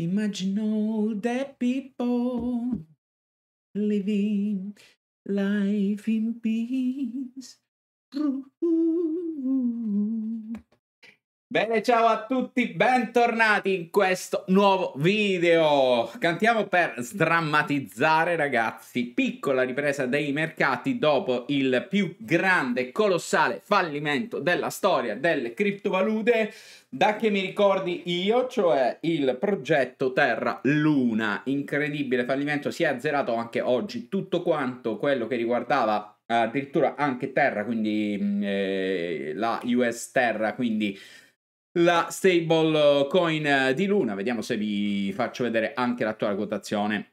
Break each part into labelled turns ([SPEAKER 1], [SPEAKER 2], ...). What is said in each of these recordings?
[SPEAKER 1] Imagine all the people living life in peace. Ooh, Bene, ciao a tutti, bentornati in questo nuovo video. Cantiamo per sdrammatizzare, ragazzi. Piccola ripresa dei mercati dopo il più grande colossale fallimento della storia delle criptovalute. Da che mi ricordi io, cioè il progetto Terra Luna. Incredibile fallimento, si è azzerato anche oggi tutto quanto quello che riguardava addirittura anche Terra, quindi mm, eh, la US Terra, quindi la stable coin eh, di Luna. Vediamo se vi faccio vedere anche l'attuale quotazione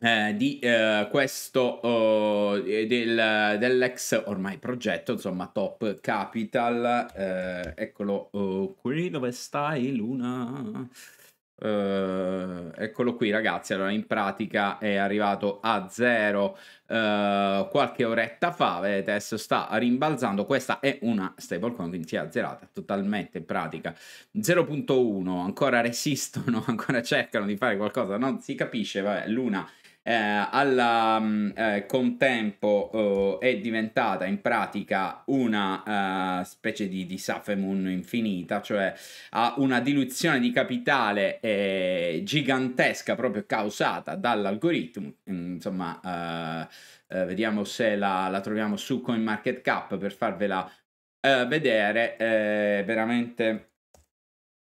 [SPEAKER 1] eh, di eh, questo eh, del, dell'ex ormai progetto insomma top capital eh, eccolo eh, qui dove stai luna Uh, eccolo qui ragazzi, allora in pratica è arrivato a zero uh, qualche oretta fa, vedete adesso sta rimbalzando, questa è una stablecoin quindi si è azzerata totalmente in pratica 0.1, ancora resistono, ancora cercano di fare qualcosa, non si capisce, vabbè l'una eh, al mm, eh, contempo eh, è diventata in pratica una eh, specie di, di Safemun infinita, cioè ha una diluzione di capitale eh, gigantesca proprio causata dall'algoritmo, insomma eh, vediamo se la, la, troviamo su CoinMarketCap per farvela vedere, veramente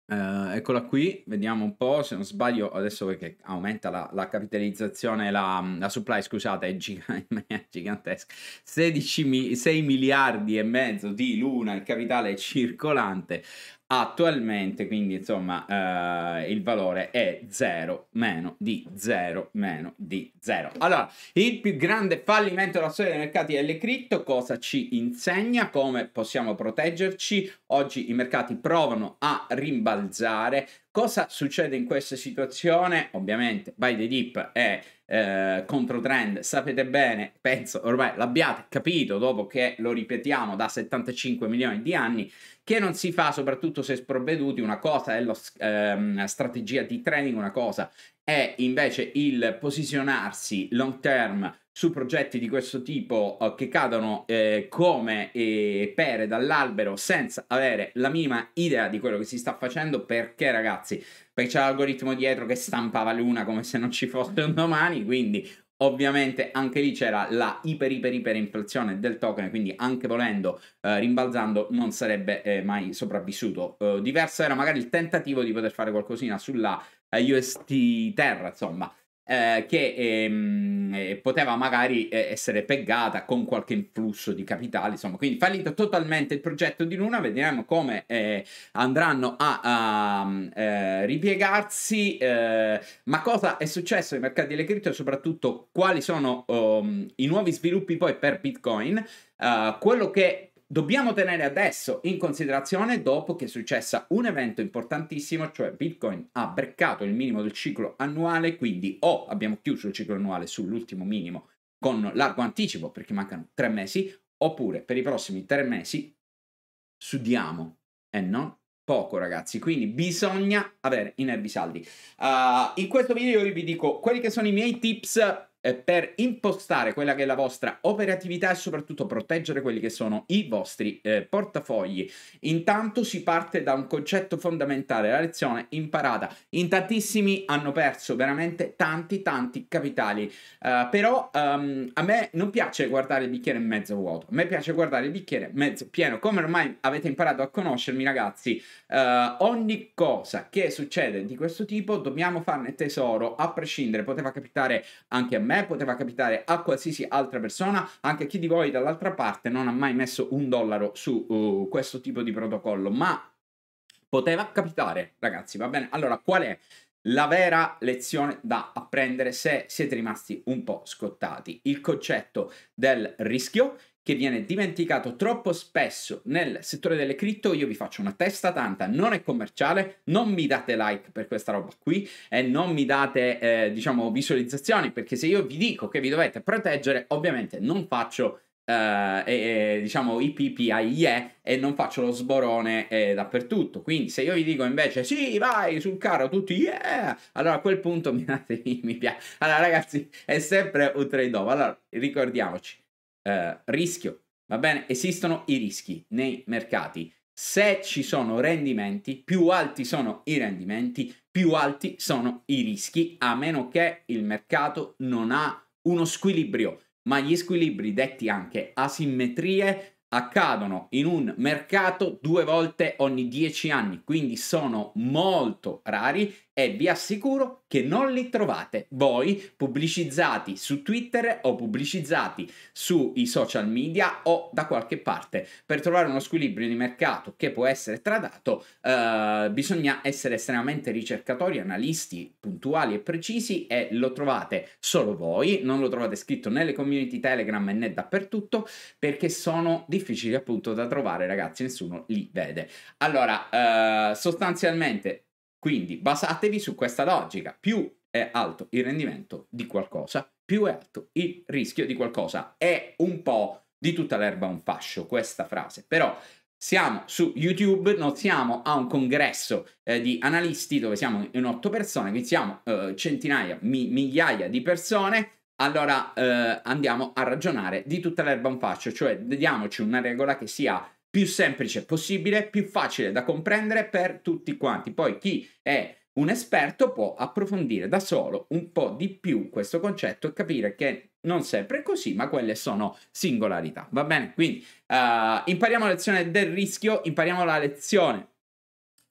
[SPEAKER 1] Uh, eccola qui, vediamo un po', se non sbaglio adesso perché aumenta la, la capitalizzazione, la, la, supply scusate è, giga, è gigantesca, 16 mi, 6 miliardi e mezzo di luna il capitale circolante Attualmente, quindi, insomma, eh, il valore è 0 meno di 0 meno di 0. Allora, il più grande fallimento della storia dei mercati delle cripto cosa ci insegna? Come possiamo proteggerci? Oggi i mercati provano a rimbalzare Cosa succede in questa situazione? Ovviamente By the dip è eh, trend, sapete bene, penso ormai l'abbiate capito dopo che lo ripetiamo da 75 milioni di anni, che non si fa soprattutto se sprovveduti, una cosa è la ehm, strategia di trading, una cosa è invece il posizionarsi long term su progetti di questo tipo eh, che cadono eh, come eh, pere dall'albero senza avere la minima idea di quello che si sta facendo perché ragazzi perché c'è l'algoritmo dietro che stampava l'una come se non ci fosse un domani quindi Ovviamente anche lì c'era la iper iper iper inflazione del token, quindi anche volendo, eh, rimbalzando, non sarebbe eh, mai sopravvissuto. Eh, diverso era magari il tentativo di poter fare qualcosina sulla eh, UST Terra, insomma eh, che ehm, eh, poteva magari eh, essere peggata con qualche influsso di capitale, insomma, quindi fallito totalmente il progetto di Luna, vedremo come eh, andranno a, a eh, ripiegarsi, eh, ma cosa è successo ai mercati delle cripto e soprattutto quali sono um, i nuovi sviluppi poi per Bitcoin. Uh, quello che dobbiamo tenere adesso in considerazione dopo che è successo un evento importantissimo, cioè Bitcoin ha breccato il minimo del ciclo annuale, quindi o abbiamo chiuso il ciclo annuale sull'ultimo minimo con largo anticipo perché mancano tre mesi, oppure per i prossimi tre mesi sudiamo, e eh no? Poco ragazzi, quindi bisogna avere i nervi saldi. Uh, in questo video io vi dico quelli che sono i miei tips eh, per impostare quella che è la vostra operatività e soprattutto proteggere quelli che sono i vostri eh, portafogli. Intanto si parte da un concetto fondamentale, la lezione imparata. In tantissimi hanno perso veramente tanti tanti capitali, uh, però um, a me non piace guardare il bicchiere mezzo vuoto, a me piace guardare il bicchiere mezzo pieno. Come ormai avete imparato a conoscermi ragazzi, uh, ogni cosa che succede di questo tipo dobbiamo farne tesoro, a prescindere, poteva capitare anche a me me, poteva capitare a qualsiasi altra persona, anche chi di voi dall'altra parte non ha mai messo un dollaro su uh, questo tipo di protocollo, ma poteva capitare, ragazzi, va bene? Allora, qual è la vera lezione da apprendere se siete rimasti un po' scottati? Il concetto del rischio che viene dimenticato troppo spesso nel settore delle cripto, io vi faccio una testa tanta, non è commerciale, non mi date like per questa roba qui e non mi date, eh, diciamo, visualizzazioni, perché se io vi dico che vi dovete proteggere, ovviamente non faccio Uh, e, e, diciamo IPPAIE e non faccio lo sborone eh, dappertutto. Quindi se io vi dico invece sì, vai sul carro tutti, yeah! allora a quel punto mi date mi piace. Allora ragazzi, è sempre un trade-off. Allora ricordiamoci, eh, rischio, va bene? Esistono i rischi nei mercati. Se ci sono rendimenti, più alti sono i rendimenti, più alti sono i rischi, a meno che il mercato non ha uno squilibrio, ma gli squilibri detti anche asimmetrie accadono in un mercato due volte ogni dieci anni, quindi sono molto rari e vi assicuro che non li trovate voi pubblicizzati su Twitter o pubblicizzati sui social media o da qualche parte. Per trovare uno squilibrio di mercato che può essere tradato eh, bisogna essere estremamente ricercatori, analisti, puntuali e precisi e lo trovate solo voi, non lo trovate scritto nelle community Telegram e né dappertutto perché sono difficili appunto da trovare ragazzi, nessuno li vede. Allora, eh, sostanzialmente quindi basatevi su questa logica, più è alto il rendimento di qualcosa, più è alto il rischio di qualcosa. È un po' di tutta l'erba un fascio questa frase, però siamo su YouTube, non siamo a un congresso eh, di analisti dove siamo in otto persone, quindi siamo eh, centinaia, mi- migliaia di persone. Allora eh, andiamo a ragionare di tutta l'erba un fascio, cioè diamoci una regola che sia più semplice possibile, più facile da comprendere per tutti quanti. Poi chi è un esperto può approfondire da solo un po' di più questo concetto e capire che non sempre è così, ma quelle sono singolarità. Va bene? Quindi uh, impariamo la lezione del rischio, impariamo la lezione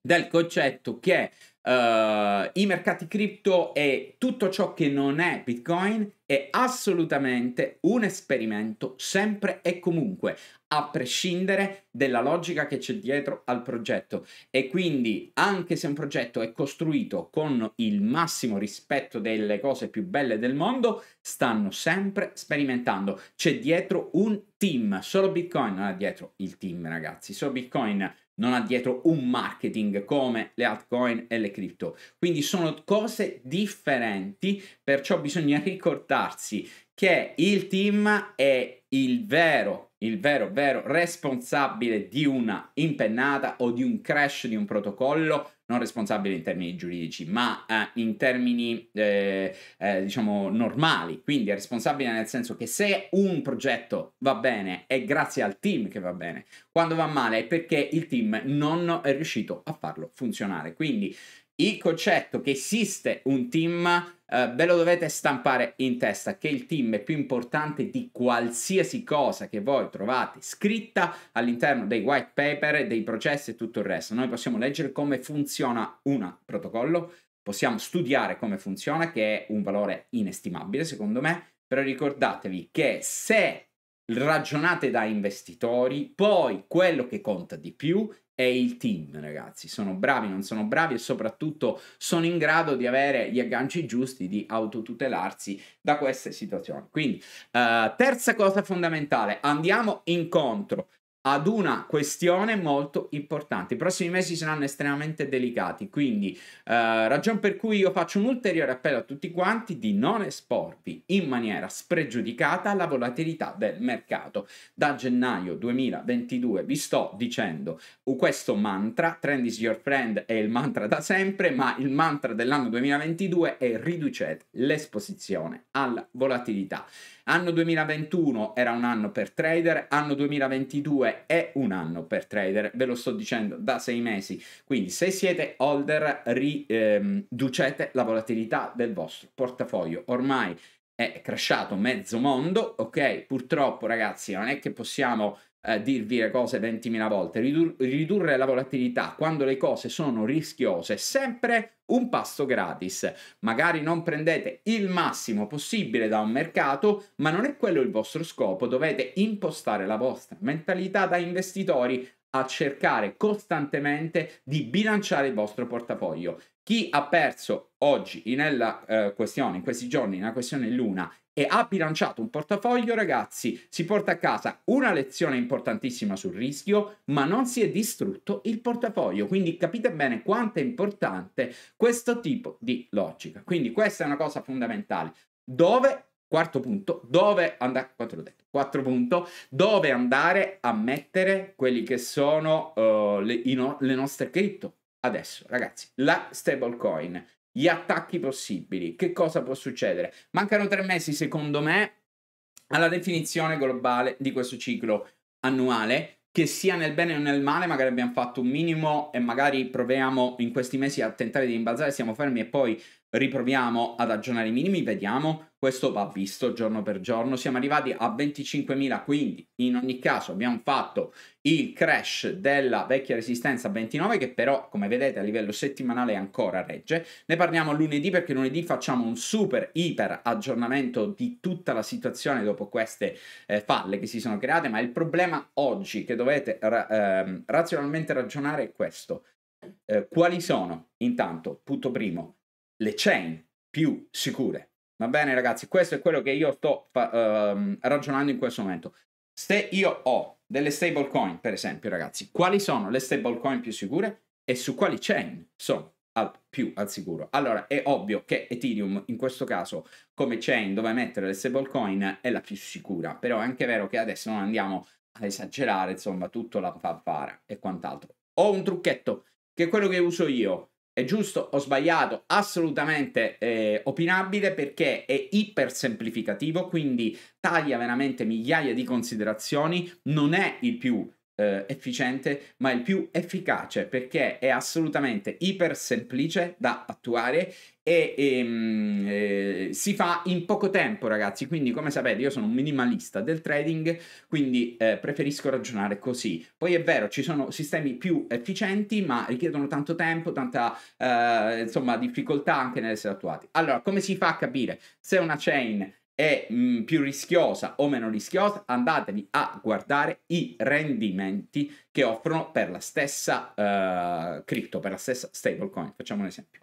[SPEAKER 1] del concetto che Uh, I mercati cripto e tutto ciò che non è Bitcoin è assolutamente un esperimento sempre e comunque, a prescindere dalla logica che c'è dietro al progetto. E quindi, anche se un progetto è costruito con il massimo rispetto delle cose più belle del mondo, stanno sempre sperimentando. C'è dietro un team, solo Bitcoin non ha dietro il team, ragazzi. Solo Bitcoin non ha dietro un marketing come le altcoin e le crypto. Quindi sono cose differenti, perciò bisogna ricordarsi che il team è il vero il vero, vero responsabile di una impennata o di un crash di un protocollo non responsabile in termini giuridici, ma eh, in termini eh, eh, diciamo normali, quindi è responsabile nel senso che se un progetto va bene è grazie al team che va bene, quando va male è perché il team non è riuscito a farlo funzionare. Quindi il concetto che esiste un team Uh, ve lo dovete stampare in testa che il team è più importante di qualsiasi cosa che voi trovate scritta all'interno dei white paper, dei processi e tutto il resto. Noi possiamo leggere come funziona un protocollo, possiamo studiare come funziona, che è un valore inestimabile secondo me, però ricordatevi che se ragionate da investitori, poi quello che conta di più è il team, ragazzi. Sono bravi, non sono bravi e soprattutto sono in grado di avere gli agganci giusti, di autotutelarsi da queste situazioni. Quindi, eh, terza cosa fondamentale, andiamo incontro ad una questione molto importante. I prossimi mesi saranno estremamente delicati, quindi eh, ragion per cui io faccio un ulteriore appello a tutti quanti di non esporvi in maniera spregiudicata alla volatilità del mercato. Da gennaio 2022 vi sto dicendo questo mantra, trend is your friend è il mantra da sempre, ma il mantra dell'anno 2022 è riducete l'esposizione alla volatilità. Anno 2021 era un anno per trader, anno 2022 è un anno per trader, ve lo sto dicendo da sei mesi. Quindi se siete holder riducete ehm, la volatilità del vostro portafoglio. Ormai è crashato mezzo mondo, ok? Purtroppo ragazzi non è che possiamo eh, dirvi le cose 20.000 volte, ridur- ridurre la volatilità quando le cose sono rischiose, sempre un passo gratis. Magari non prendete il massimo possibile da un mercato, ma non è quello il vostro scopo, dovete impostare la vostra mentalità da investitori a cercare costantemente di bilanciare il vostro portafoglio. Chi ha perso oggi nella eh, eh, questione, in questi giorni, nella questione Luna e ha bilanciato un portafoglio, ragazzi, si porta a casa una lezione importantissima sul rischio, ma non si è distrutto il portafoglio. Quindi capite bene quanto è importante questo tipo di logica. Quindi questa è una cosa fondamentale. Dove Quarto punto, dove andare, punto, dove andare a mettere quelli che sono uh, le, no, le nostre cripto. Adesso, ragazzi, la stablecoin gli attacchi possibili. Che cosa può succedere? Mancano tre mesi, secondo me, alla definizione globale di questo ciclo annuale. Che sia nel bene o nel male, magari abbiamo fatto un minimo e magari proviamo in questi mesi a tentare di rimbalzare, siamo fermi e poi riproviamo ad aggiornare i minimi, vediamo, questo va visto giorno per giorno, siamo arrivati a 25.000, quindi in ogni caso abbiamo fatto il crash della vecchia resistenza 29 che però come vedete a livello settimanale ancora regge, ne parliamo lunedì perché lunedì facciamo un super iper aggiornamento di tutta la situazione dopo queste eh, falle che si sono create, ma il problema oggi che dovete ra ehm, razionalmente ragionare è questo, eh, quali sono intanto, punto primo, le chain più sicure. Va bene ragazzi, questo è quello che io sto um, ragionando in questo momento. Se io ho delle stablecoin, per esempio ragazzi, quali sono le stablecoin più sicure e su quali chain sono al, più al sicuro? Allora è ovvio che Ethereum in questo caso come chain dove mettere le stablecoin è la più sicura, però è anche vero che adesso non andiamo a esagerare insomma tutto la fanfara e quant'altro. Ho un trucchetto che è quello che uso io è giusto o sbagliato? Assolutamente eh, opinabile perché è iper semplificativo, quindi taglia veramente migliaia di considerazioni, non è il più eh, efficiente, ma il più efficace perché è assolutamente iper semplice da attuare e, e ehm, mh, eh, si fa in poco tempo ragazzi quindi come sapete io sono un minimalista del trading quindi eh, preferisco ragionare così poi è vero ci sono sistemi più efficienti ma richiedono tanto tempo tanta eh, insomma difficoltà anche nell'essere attuati allora come si fa a capire se una chain è mh, mm, più rischiosa o meno rischiosa, andatevi a guardare i rendimenti che offrono per la stessa uh, cripto, per la stessa stablecoin. Facciamo un esempio.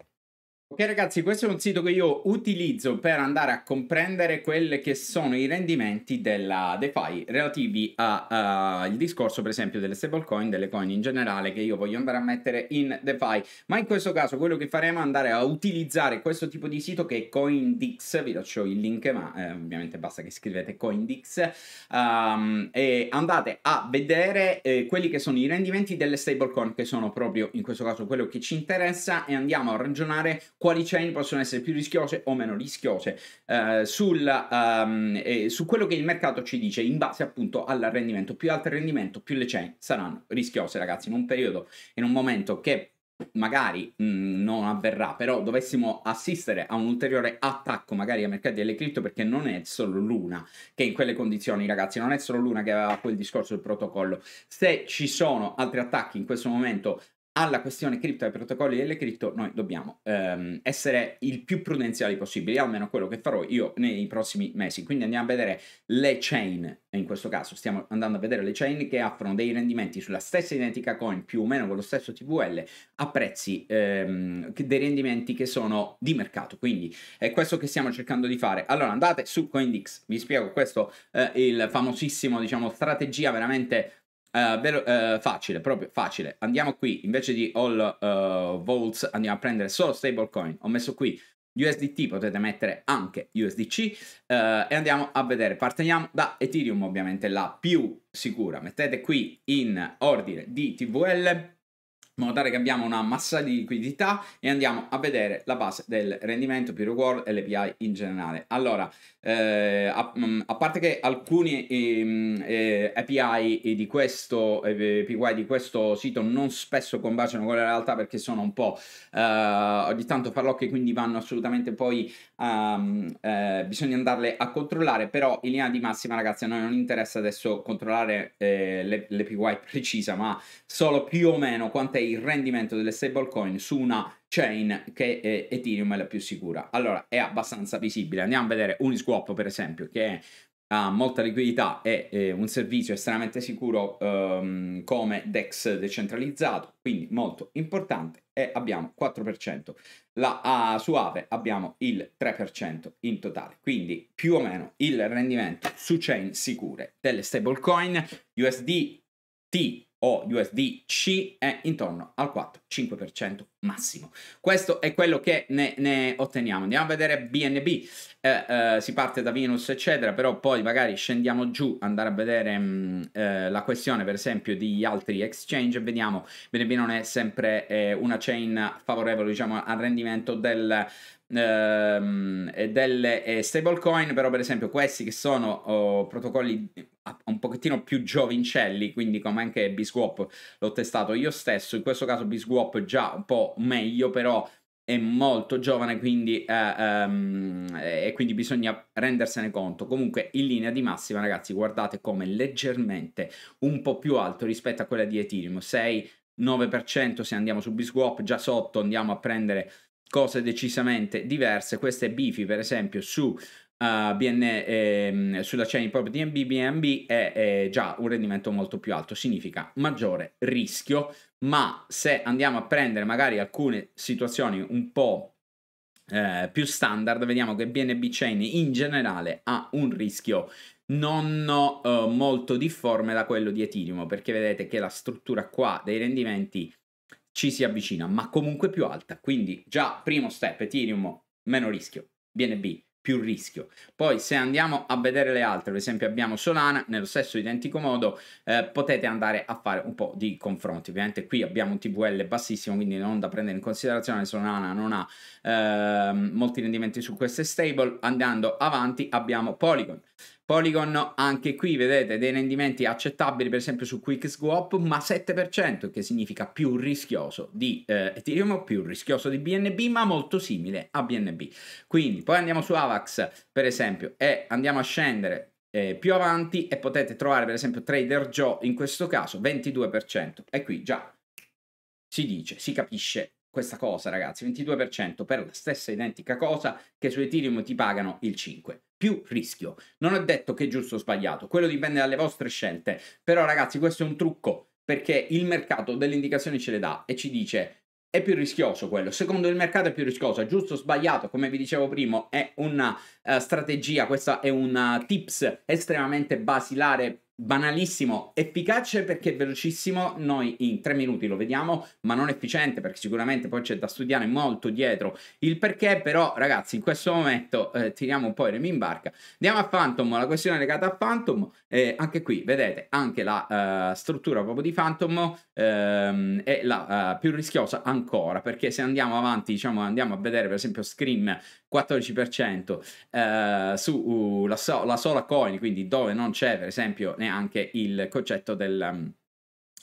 [SPEAKER 1] Ok ragazzi, questo è un sito che io utilizzo per andare a comprendere quelli che sono i rendimenti della DeFi relativi al uh, discorso per esempio delle stablecoin, delle coin in generale che io voglio andare a mettere in DeFi, ma in questo caso quello che faremo è andare a utilizzare questo tipo di sito che è CoinDix, vi lascio il link ma eh, ovviamente basta che scrivete CoinDix um, e andate a vedere eh, quelli che sono i rendimenti delle stablecoin che sono proprio in questo caso quello che ci interessa e andiamo a ragionare quali chain possono essere più rischiose o meno rischiose eh, sul, um, eh, su quello che il mercato ci dice in base appunto al rendimento. Più alto il rendimento, più le chain saranno rischiose, ragazzi, in un periodo, in un momento che magari mh, mm, non avverrà, però dovessimo assistere a un ulteriore attacco magari ai mercati delle cripto perché non è solo l'una che in quelle condizioni ragazzi, non è solo l'una che aveva quel discorso del protocollo. Se ci sono altri attacchi in questo momento alla questione cripto, ai protocolli delle cripto, noi dobbiamo ehm, essere il più prudenziali possibili, almeno quello che farò io nei prossimi mesi. Quindi andiamo a vedere le chain, in questo caso stiamo andando a vedere le chain che offrono dei rendimenti sulla stessa identica coin, più o meno con lo stesso TVL, a prezzi ehm, dei rendimenti che sono di mercato. Quindi è questo che stiamo cercando di fare. Allora andate su CoinDix, vi spiego questo, eh, il famosissimo, diciamo, strategia veramente Uh, vero, uh, facile, proprio facile. Andiamo qui, invece di all uh, eh, volts andiamo a prendere solo stablecoin. Ho messo qui USDT, potete mettere anche USDC uh, e andiamo a vedere. Partiamo da Ethereum, ovviamente la più sicura. Mettete qui in ordine di TVL in modo tale che abbiamo una massa di liquidità e andiamo a vedere la base del rendimento, peer reward e l'API in generale. Allora, eh, a, mm, a, parte che alcuni ehm, eh, API di questo, eh, API di questo sito non spesso combaciano con la realtà perché sono un po' di eh, tanto farlocche, quindi vanno assolutamente poi um, bisogna andarle a controllare, però in linea di massima ragazzi a noi non interessa adesso controllare eh, l'API precisa, ma solo più o meno quanto è il rendimento delle stablecoin su una chain che eh, Ethereum è la più sicura. Allora è abbastanza visibile. Andiamo a vedere Uniswap per esempio che è ha molta liquidità e eh, un servizio estremamente sicuro ehm, come DEX decentralizzato, quindi molto importante e abbiamo 4%. La, uh, su Aave abbiamo il 3% in totale, quindi più o meno il rendimento su chain sicure delle stablecoin USDT o USDC è intorno al 4-5% massimo. Questo è quello che ne, ne, otteniamo. Andiamo a vedere BNB, eh, eh, si parte da Venus eccetera, però poi magari scendiamo giù, andare a vedere mh, mm, eh, la questione per esempio di altri exchange, e vediamo BNB non è sempre eh, una chain favorevole diciamo al rendimento del ehm, e delle eh, stablecoin, però per esempio questi che sono oh, protocolli un pochettino più giovincelli, quindi come anche Biswap l'ho testato io stesso, in questo caso Biswap già un po' meglio, però è molto giovane quindi, eh, ehm, e quindi bisogna rendersene conto. Comunque in linea di massima ragazzi guardate come leggermente un po' più alto rispetto a quella di Ethereum, 6 9% se andiamo su Biswap, già sotto andiamo a prendere cose decisamente diverse. Queste Bifi, per esempio, su Uh, eh, BN, ehm, sulla chain proprio DNB, BNB è, è, già un rendimento molto più alto, significa maggiore rischio, ma se andiamo a prendere magari alcune situazioni un po' eh, più standard, vediamo che BNB chain in generale ha un rischio non eh, molto difforme da quello di Ethereum, perché vedete che la struttura qua dei rendimenti ci si avvicina, ma comunque più alta. Quindi già primo step, Ethereum, meno rischio, BNB, più rischio. Poi se andiamo a vedere le altre, ad esempio abbiamo Solana, nello stesso identico modo eh, potete andare a fare un po' di confronti. Ovviamente qui abbiamo un TVL bassissimo, quindi non da prendere in considerazione, Solana non ha eh, molti rendimenti su queste stable. Andando avanti abbiamo Polygon. Polygon anche qui vedete dei rendimenti accettabili per esempio su QuickSwap ma 7% che significa più rischioso di eh, Ethereum, più rischioso di BNB ma molto simile a BNB. Quindi poi andiamo su Avax per esempio e andiamo a scendere eh, più avanti e potete trovare per esempio Trader Joe in questo caso 22% e qui già si dice, si capisce questa cosa, ragazzi, 22% per la stessa identica cosa che su Ethereum ti pagano il 5% più rischio. Non ho detto che è giusto o sbagliato, quello dipende dalle vostre scelte, però ragazzi questo è un trucco perché il mercato delle indicazioni ce le dà e ci dice è più rischioso quello. Secondo il mercato è più rischioso, giusto o sbagliato, come vi dicevo prima, è una uh, strategia, questa è una tips estremamente basilare banalissimo, efficace perché è velocissimo, noi in tre minuti lo vediamo, ma non efficiente perché sicuramente poi c'è da studiare molto dietro il perché, però ragazzi in questo momento eh, tiriamo un po' i remi in barca, andiamo a Phantom, la questione legata a Phantom, eh, anche qui vedete anche la uh, struttura proprio di Phantom ehm, è la uh, più rischiosa ancora perché se andiamo avanti, diciamo andiamo a vedere per esempio Scream 14% eh, sulla uh, so, sola coin, quindi dove non c'è per esempio neanche anche il concetto del,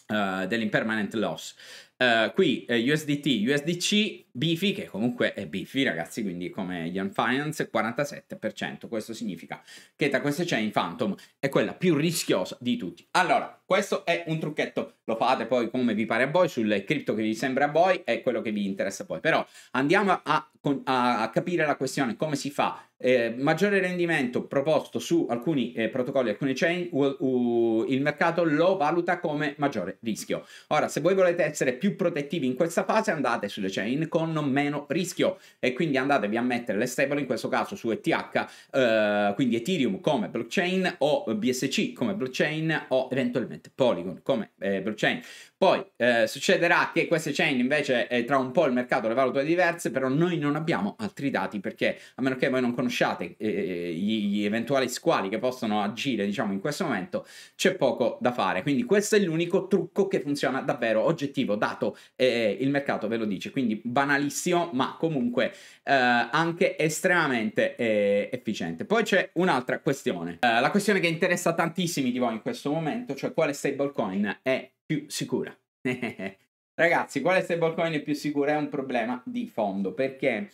[SPEAKER 1] uh, dell'impermanent loss. Uh, qui eh, USDT, USDC, BIFI, che comunque è BIFI ragazzi, quindi come Ian Finance, 47%. Questo significa che tra queste chain Phantom è quella più rischiosa di tutti. Allora, questo è un trucchetto, lo fate poi come vi pare a voi, sul cripto che vi sembra a voi è quello che vi interessa poi, Però andiamo a, a, a capire la questione, come si fa eh, maggiore rendimento proposto su alcuni eh, protocolli, alcune chain, u, u, il mercato lo valuta come maggiore rischio. Ora, se voi volete essere più protettivi in questa fase, andate sulle chain con meno rischio e quindi andatevi a mettere le stable, in questo caso su ETH, eh, quindi Ethereum come blockchain o BSC come blockchain o eventualmente Polygon come eh, blockchain. Poi eh, succederà che queste chain invece eh, tra un po' il mercato le valuta diverse, però noi non abbiamo altri dati perché a meno che voi non conosciate conosciate eh, eh, gli, gli, eventuali squali che possono agire, diciamo, in questo momento, c'è poco da fare. Quindi questo è l'unico trucco che funziona davvero oggettivo, dato eh, eh il mercato ve lo dice. Quindi banalissimo, ma comunque eh, anche estremamente eh, efficiente. Poi c'è un'altra questione, eh, la questione che interessa tantissimi di voi in questo momento, cioè quale stablecoin è più sicura. Ragazzi, quale stablecoin è più sicura è un problema di fondo perché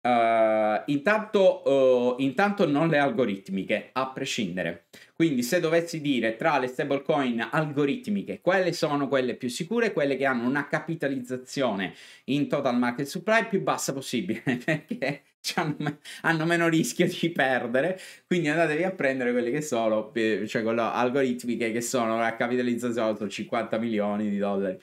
[SPEAKER 1] eh, intanto, uh, intanto, non le algoritmiche, a prescindere. Quindi se dovessi dire tra le stablecoin algoritmiche, quelle sono quelle più sicure, quelle che hanno una capitalizzazione in total market supply più bassa possibile, perché hanno, hanno, meno rischio di perdere, quindi andatevi a prendere quelle che sono, eh, cioè quelle algoritmiche che sono la capitalizzazione oltre 50 milioni di dollari.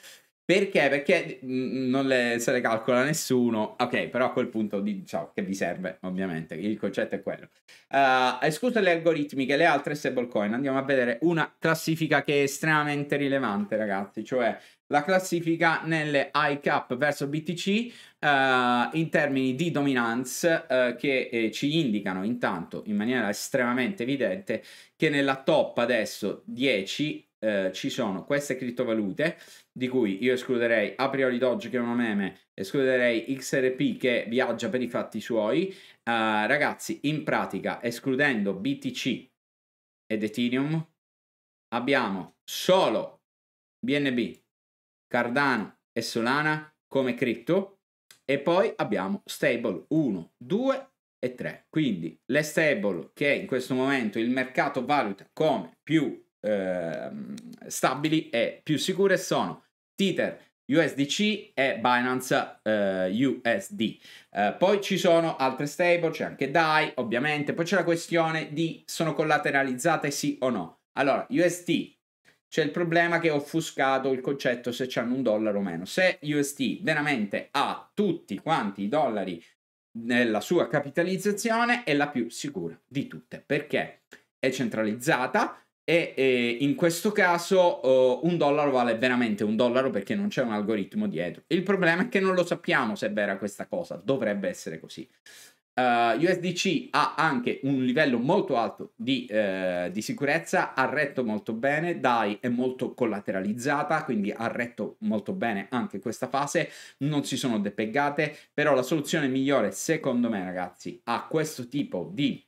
[SPEAKER 1] Perché? Perché mm, mm, non le, se le calcola nessuno. Ok, però a quel punto diciamo che vi serve, ovviamente. Il concetto è quello. Uh, eh, escluso eh, le algoritmiche, le altre stablecoin, andiamo a vedere una classifica che è estremamente rilevante, ragazzi. Cioè la classifica nelle ICAP verso BTC uh, eh, in termini di dominance uh, che eh, ci indicano intanto in maniera estremamente evidente che nella top adesso 10 ci sono queste criptovalute di cui io escluderei a priori Dodge che è una meme, escluderei XRP che viaggia per i fatti suoi. Uh, ragazzi, in pratica, escludendo BTC ed Ethereum, abbiamo solo BNB, Cardano e Solana come cripto e poi abbiamo stable 1, 2 e 3. Quindi le stable che in questo momento il mercato valuta come più eh, stabili e più sicure sono Tether, USDC e Binance eh, USD. Eh, poi ci sono altre stable, c'è anche DAI ovviamente, poi c'è la questione di sono collateralizzate sì o no. Allora, USD, c'è il problema che ho offuscato il concetto se c'hanno un dollaro o meno. Se UST veramente ha tutti quanti i dollari nella sua capitalizzazione è la più sicura di tutte perché è centralizzata, e eh, in questo caso eh, un dollaro vale veramente un dollaro perché non c'è un algoritmo dietro. Il problema è che non lo sappiamo se è vera questa cosa, dovrebbe essere così. Uh, eh, USDC ha anche un livello molto alto di, uh, di, sicurezza, ha retto molto bene, DAI è molto collateralizzata, quindi ha retto molto bene anche questa fase, non si sono depeggate, però la soluzione migliore secondo me ragazzi a questo tipo di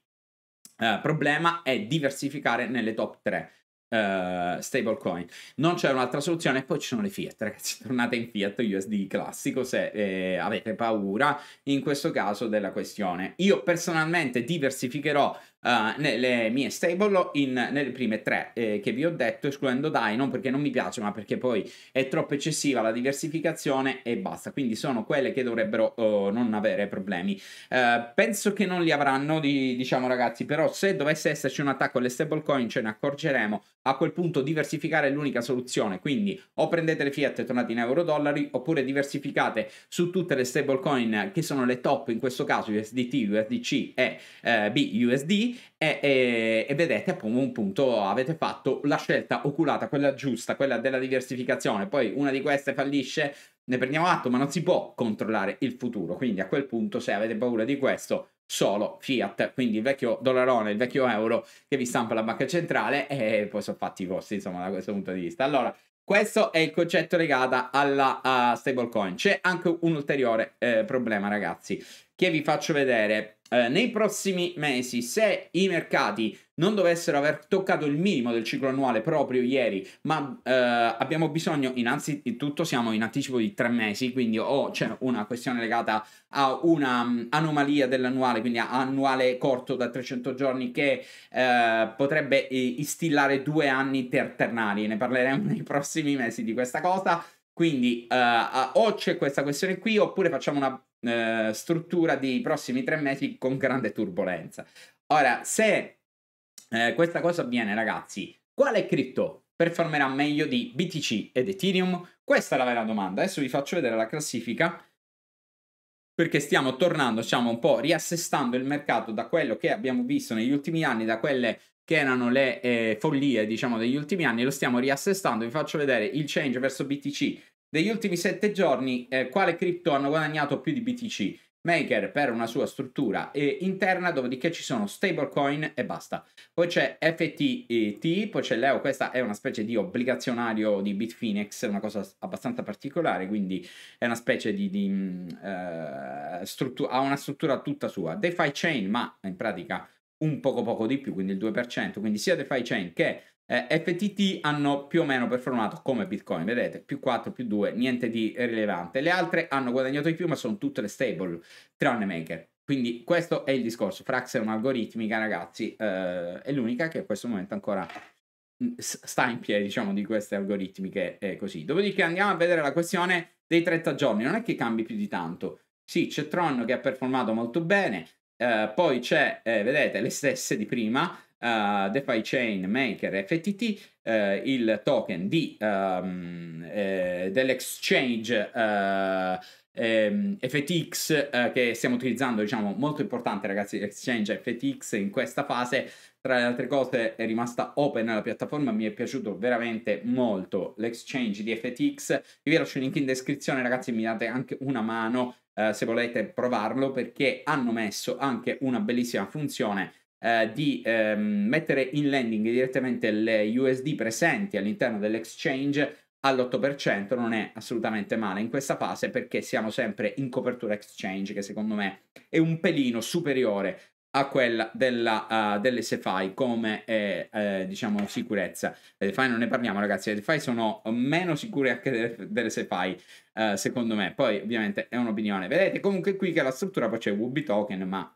[SPEAKER 1] eh, problema è diversificare nelle top 3 uh, eh, stablecoin. Non c'è un'altra soluzione. E poi ci sono le fiat, ragazzi. Tornate in fiat USD classico se eh, avete paura in questo caso della questione. Io personalmente diversificherò uh, nelle mie stable in, nelle prime tre eh, che vi ho detto, escludendo DAI, non perché non mi piace, ma perché poi è troppo eccessiva la diversificazione e basta. Quindi sono quelle che dovrebbero oh, non avere problemi. Uh, penso che non li avranno, di, diciamo ragazzi, però se dovesse esserci un attacco alle stable coin ce ne accorgeremo. A quel punto diversificare è l'unica soluzione, quindi o prendete le fiat e tornate in euro-dollari oppure diversificate su tutte le stable coin che sono le top, in questo caso USDT, USDC e eh, BUSD e, e, e vedete appunto avete fatto la scelta oculata, quella giusta, quella della diversificazione, poi una di queste fallisce, ne prendiamo atto, ma non si può controllare il futuro, quindi a quel punto se avete paura di questo solo fiat, quindi il vecchio dollarone, il vecchio euro che vi stampa la banca centrale e poi sono fatti i vostri, insomma, da questo punto di vista. Allora, questo è il concetto legato alla uh, stablecoin. C'è anche un ulteriore eh, problema, ragazzi, che vi faccio vedere. Eh, nei prossimi mesi, se i mercati non dovessero aver toccato il minimo del ciclo annuale proprio ieri, ma eh, abbiamo bisogno, innanzitutto siamo in anticipo di tre mesi, quindi o oh, c'è una questione legata a un'anomalia mm, um, dell'annuale, quindi annuale corto da 300 giorni che eh, potrebbe instillare due anni terternari, ne parleremo nei prossimi mesi di questa cosa. Quindi eh, o c'è questa questione qui oppure facciamo una eh, struttura dei prossimi tre mesi con grande turbolenza. Ora, se eh, questa cosa avviene, ragazzi, quale cripto performerà meglio di BTC ed Ethereum? Questa è la vera domanda. Adesso vi faccio vedere la classifica perché stiamo tornando, diciamo, un po' riassestando il mercato da quello che abbiamo visto negli ultimi anni, da quelle che erano le eh, follie, diciamo, degli ultimi anni, lo stiamo riassestando. Vi faccio vedere il change verso BTC degli ultimi sette giorni, eh, quale cripto hanno guadagnato più di BTC? Maker per una sua struttura interna, dopodiché ci sono stablecoin e basta. Poi c'è FTT, poi c'è Leo, questa è una specie di obbligazionario di Bitfinex, una cosa abbastanza particolare, quindi è una specie di... di mm, eh, struttura, ha una struttura tutta sua. DeFi Chain, ma in pratica un poco poco di più, quindi il 2%, quindi sia DeFi Chain che eh, FTT hanno più o meno performato come Bitcoin, vedete, più 4, più 2, niente di rilevante. Le altre hanno guadagnato di più, ma sono tutte le stable, tranne Maker. Quindi questo è il discorso. Frax è un'algoritmica, ragazzi, eh, è l'unica che in questo momento ancora mm, sta in piedi, diciamo, di queste algoritmiche e eh, così. Dopodiché andiamo a vedere la questione dei 30 giorni, non è che cambi più di tanto. Sì, c'è Tron che ha performato molto bene, eh, poi c'è, eh, vedete, le stesse di prima, uh, DeFi Chain Maker FTT, uh, eh, il token di, um, eh, dell'exchange uh, ehm, FTX eh, che stiamo utilizzando, diciamo molto importante ragazzi, l'exchange FTX in questa fase. Tra le altre cose è rimasta open la piattaforma, mi è piaciuto veramente molto l'exchange di FTX. Vi lascio il link in descrizione ragazzi, mi date anche una mano Uh, se volete provarlo perché hanno messo anche una bellissima funzione eh, di ehm, mettere in lending direttamente le USD presenti all'interno dell'exchange all'8% non è assolutamente male in questa fase perché siamo sempre in copertura exchange che secondo me è un pelino superiore a quella della, uh, eh, dell'SFI come eh, eh, diciamo sicurezza. Le DeFi non ne parliamo ragazzi, le DeFi sono meno sicure anche delle, delle uh, eh, secondo me, poi ovviamente è un'opinione. Vedete comunque qui che la struttura poi c'è Wubi token ma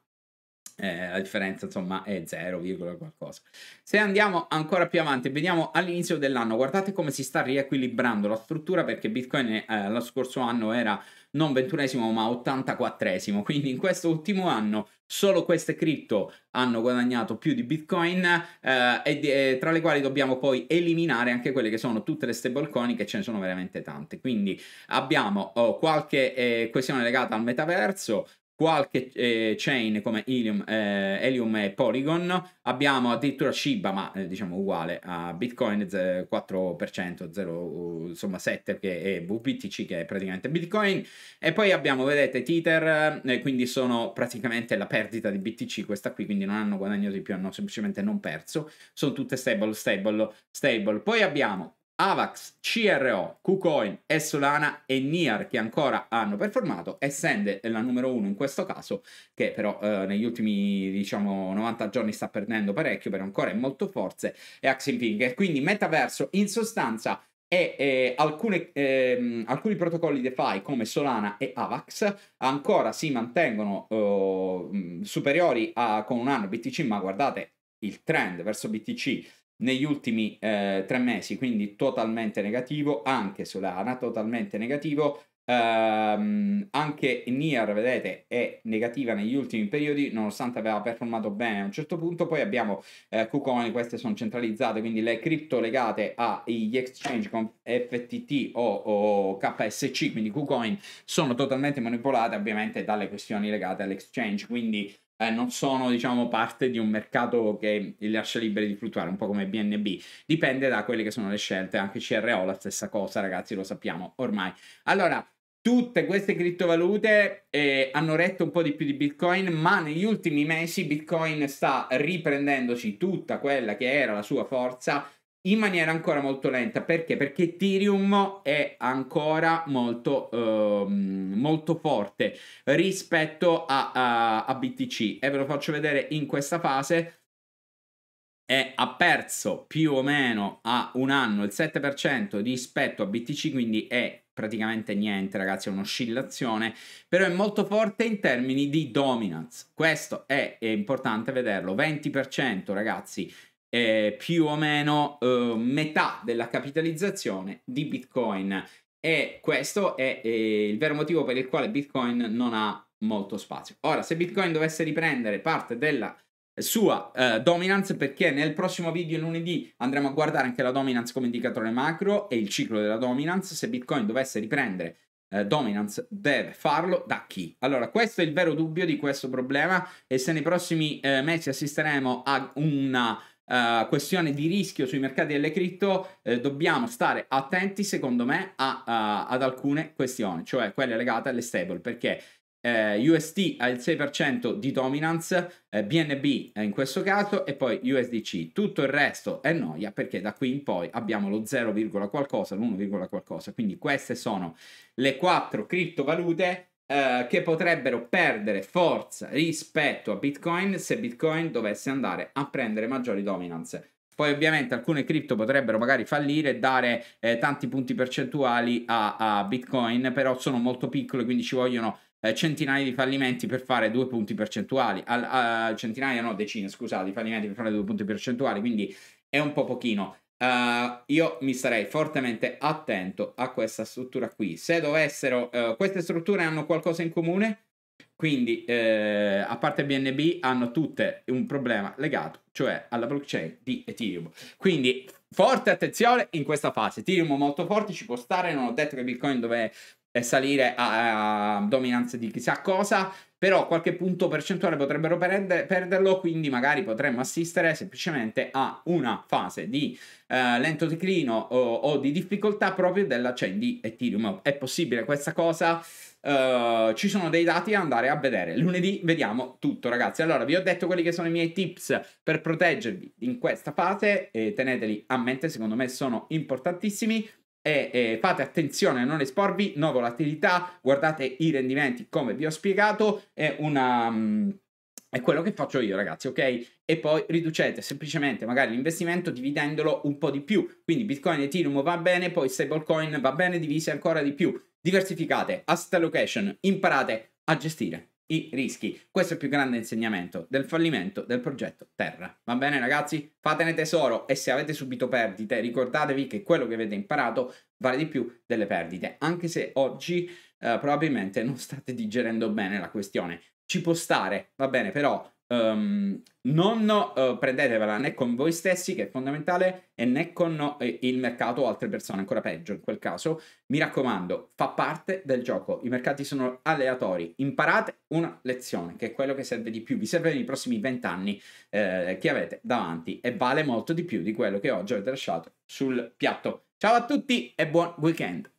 [SPEAKER 1] eh, la differenza insomma è 0, qualcosa. Se andiamo ancora più avanti, vediamo all'inizio dell'anno, guardate come si sta riequilibrando la struttura perché Bitcoin eh, lo scorso anno era non ventunesimo ma 84esimo, quindi in questo ultimo anno solo queste cripto hanno guadagnato più di Bitcoin eh, e, di, eh, tra le quali dobbiamo poi eliminare anche quelle che sono tutte le stablecoin che ce ne sono veramente tante. Quindi abbiamo oh, qualche eh, questione legata al metaverso, qualche eh, chain come Helium, eh, Helium, e Polygon, abbiamo addirittura Shiba, ma eh, diciamo uguale a Bitcoin 4%, 0, insomma 7 che è VBTC che è praticamente Bitcoin e poi abbiamo vedete Tether, eh, quindi sono praticamente la perdita di BTC questa qui, quindi non hanno guadagnato di più, hanno semplicemente non perso, sono tutte stable stable stable. Poi abbiamo Avax, CRO, KuCoin e Solana e Nier che ancora hanno performato e Sende è la numero uno in questo caso che però eh, negli ultimi diciamo 90 giorni sta perdendo parecchio però ancora è molto forte e Axie Ping quindi metaverso in sostanza e eh, alcune, eh, alcuni protocolli DeFi come Solana e Avax ancora si mantengono eh, superiori a, con un anno BTC ma guardate il trend verso BTC negli ultimi eh, tre mesi, quindi totalmente negativo, anche Solana totalmente negativo, ehm, anche Nier, vedete, è negativa negli ultimi periodi, nonostante aveva performato bene a un certo punto, poi abbiamo eh, KuCoin, queste sono centralizzate, quindi le cripto legate agli exchange con FTT o, o KSC, quindi KuCoin, sono totalmente manipolate ovviamente dalle questioni legate all'exchange, quindi eh, non sono diciamo, parte di un mercato che li lascia liberi di fluttuare, un po' come BNB. Dipende da quelle che sono le scelte, anche CRO la stessa cosa, ragazzi, lo sappiamo ormai. Allora, tutte queste criptovalute eh, hanno retto un po' di più di Bitcoin, ma negli ultimi mesi Bitcoin sta riprendendoci tutta quella che era la sua forza in maniera ancora molto lenta. Perché? Perché Ethereum è ancora molto, ehm, molto forte rispetto a, a, a, BTC. E ve lo faccio vedere in questa fase. È, ha perso più o meno a un anno il 7% rispetto a BTC, quindi è praticamente niente, ragazzi, è un'oscillazione, però è molto forte in termini di dominance. Questo è, è importante vederlo, 20% ragazzi eh, più o meno eh, metà della capitalizzazione di Bitcoin e questo è eh, il vero motivo per il quale Bitcoin non ha molto spazio. Ora, se Bitcoin dovesse riprendere parte della sua eh, dominance perché nel prossimo video lunedì andremo a guardare anche la dominance come indicatore macro e il ciclo della dominance se Bitcoin dovesse riprendere eh, dominance deve farlo da chi? Allora questo è il vero dubbio di questo problema e se nei prossimi eh, mesi assisteremo a una eh, questione di rischio sui mercati delle cripto, eh, dobbiamo stare attenti, secondo me, a, uh, ad alcune questioni, cioè quelle legate alle stable, perché eh, UST ha il 6% di dominance, eh, BNB eh, in questo caso e poi USDC. Tutto il resto è noia perché da qui in poi abbiamo lo 0, qualcosa, l'1, qualcosa. Quindi queste sono le quattro criptovalute eh, che potrebbero perdere forza rispetto a Bitcoin se Bitcoin dovesse andare a prendere maggiori dominance. Poi ovviamente alcune cripto potrebbero magari fallire e dare eh, tanti punti percentuali a, a, Bitcoin, però sono molto piccole, quindi ci vogliono eh, centinaia di fallimenti per fare due punti percentuali, al, a, centinaia no, decine, scusate, di fallimenti per fare due punti percentuali, quindi è un po' pochino. Uh, io mi sarei fortemente attento a questa struttura qui. Se dovessero, uh, queste strutture hanno qualcosa in comune, quindi uh, a parte BNB hanno tutte un problema legato, cioè alla blockchain di Ethereum. Quindi forte attenzione in questa fase. Ethereum molto forte ci può stare, non ho detto che Bitcoin dove salire a, a dominanza di chissà cosa, però qualche punto percentuale potrebbero perde- perderlo, quindi magari potremmo assistere semplicemente a una fase di eh, lento declino o, o, di difficoltà proprio della chain cioè di Ethereum. È possibile questa cosa? Uh, ci sono dei dati da andare a vedere. Lunedì vediamo tutto, ragazzi. Allora, vi ho detto quelli che sono i miei tips per proteggervi in questa fase e teneteli a mente, secondo me sono importantissimi e eh, fate attenzione a non esporvi, no volatilità, guardate i rendimenti come vi ho spiegato, è una... Um, è quello che faccio io ragazzi, ok? E poi riducete semplicemente magari l'investimento dividendolo un po' di più. Quindi Bitcoin e Ethereum va bene, poi stablecoin va bene divise ancora di più. Diversificate, asset allocation, imparate a gestire i rischi. Questo è il più grande insegnamento del fallimento del progetto Terra. Va bene ragazzi? Fatene tesoro e se avete subito perdite ricordatevi che quello che avete imparato vale di più delle perdite, anche se oggi eh, probabilmente non state digerendo bene la questione. Ci può stare, va bene, però Um, non uh, prendetevela né con voi stessi, che è fondamentale, e né con uh, il mercato o altre persone, ancora peggio in quel caso. Mi raccomando, fa parte del gioco. I mercati sono aleatori. Imparate una lezione, che è quello che serve di più. Vi serve nei prossimi vent'anni eh, che avete davanti e vale molto di più di quello che oggi avete lasciato sul piatto. Ciao a tutti e buon weekend!